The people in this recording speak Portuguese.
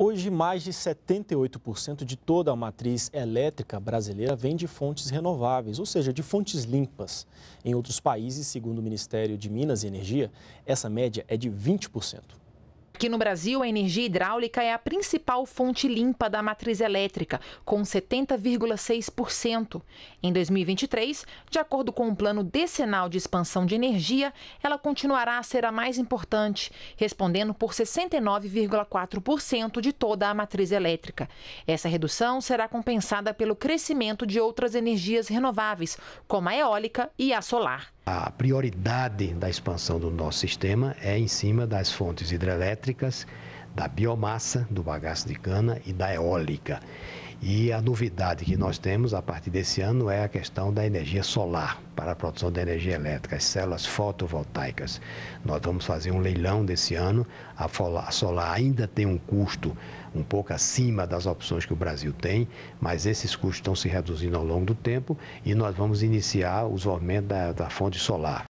Hoje, mais de 78% de toda a matriz elétrica brasileira vem de fontes renováveis, ou seja, de fontes limpas. Em outros países, segundo o Ministério de Minas e Energia, essa média é de 20%. Aqui no Brasil, a energia hidráulica é a principal fonte limpa da matriz elétrica, com 70,6%. Em 2023, de acordo com o Plano Decenal de Expansão de Energia, ela continuará a ser a mais importante, respondendo por 69,4% de toda a matriz elétrica. Essa redução será compensada pelo crescimento de outras energias renováveis, como a eólica e a solar a prioridade da expansão do nosso sistema é em cima das fontes hidrelétricas da biomassa, do bagaço de cana e da eólica. E a novidade que nós temos a partir desse ano é a questão da energia solar para a produção de energia elétrica, as células fotovoltaicas. Nós vamos fazer um leilão desse ano. A solar ainda tem um custo um pouco acima das opções que o Brasil tem, mas esses custos estão se reduzindo ao longo do tempo e nós vamos iniciar o desenvolvimento da, da fonte solar.